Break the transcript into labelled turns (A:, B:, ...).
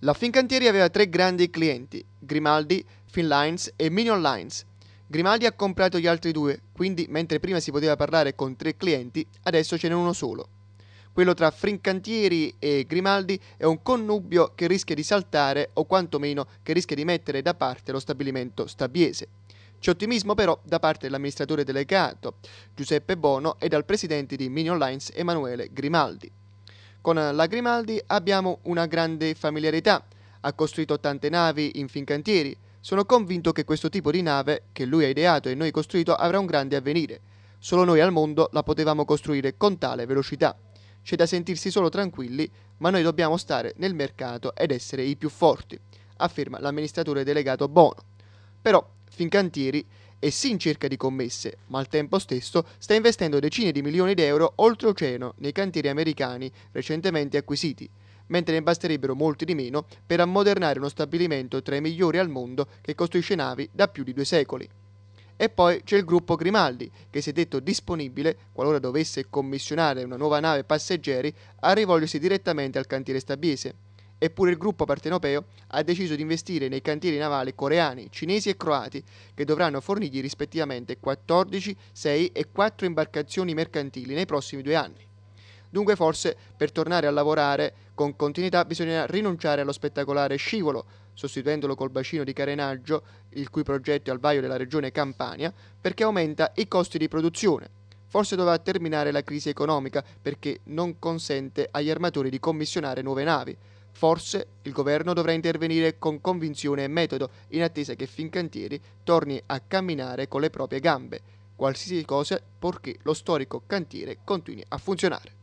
A: La Fincantieri aveva tre grandi clienti, Grimaldi, Finlines e Minion Lines. Grimaldi ha comprato gli altri due, quindi mentre prima si poteva parlare con tre clienti, adesso ce n'è uno solo. Quello tra Fincantieri e Grimaldi è un connubio che rischia di saltare o quantomeno che rischia di mettere da parte lo stabilimento stabiese. C'è ottimismo però da parte dell'amministratore delegato Giuseppe Bono e dal presidente di Minion Lines Emanuele Grimaldi. Con la Grimaldi abbiamo una grande familiarità, ha costruito tante navi in Fincantieri. Sono convinto che questo tipo di nave, che lui ha ideato e noi costruito, avrà un grande avvenire. Solo noi al mondo la potevamo costruire con tale velocità. C'è da sentirsi solo tranquilli, ma noi dobbiamo stare nel mercato ed essere i più forti, afferma l'amministratore delegato Bono. Però Fincantieri è sì in cerca di commesse, ma al tempo stesso sta investendo decine di milioni di euro oltreoceano nei cantieri americani recentemente acquisiti, mentre ne basterebbero molti di meno per ammodernare uno stabilimento tra i migliori al mondo che costruisce navi da più di due secoli. E poi c'è il gruppo Grimaldi, che si è detto disponibile, qualora dovesse commissionare una nuova nave passeggeri, a rivolgersi direttamente al cantiere stabiese Eppure il gruppo partenopeo ha deciso di investire nei cantieri navali coreani, cinesi e croati, che dovranno fornirgli rispettivamente 14, 6 e 4 imbarcazioni mercantili nei prossimi due anni. Dunque forse per tornare a lavorare con continuità bisognerà rinunciare allo spettacolare scivolo, sostituendolo col bacino di carenaggio, il cui progetto è al vaio della regione Campania, perché aumenta i costi di produzione. Forse dovrà terminare la crisi economica perché non consente agli armatori di commissionare nuove navi. Forse il governo dovrà intervenire con convinzione e metodo, in attesa che Fincantieri torni a camminare con le proprie gambe, qualsiasi cosa purché lo storico cantiere continui a funzionare.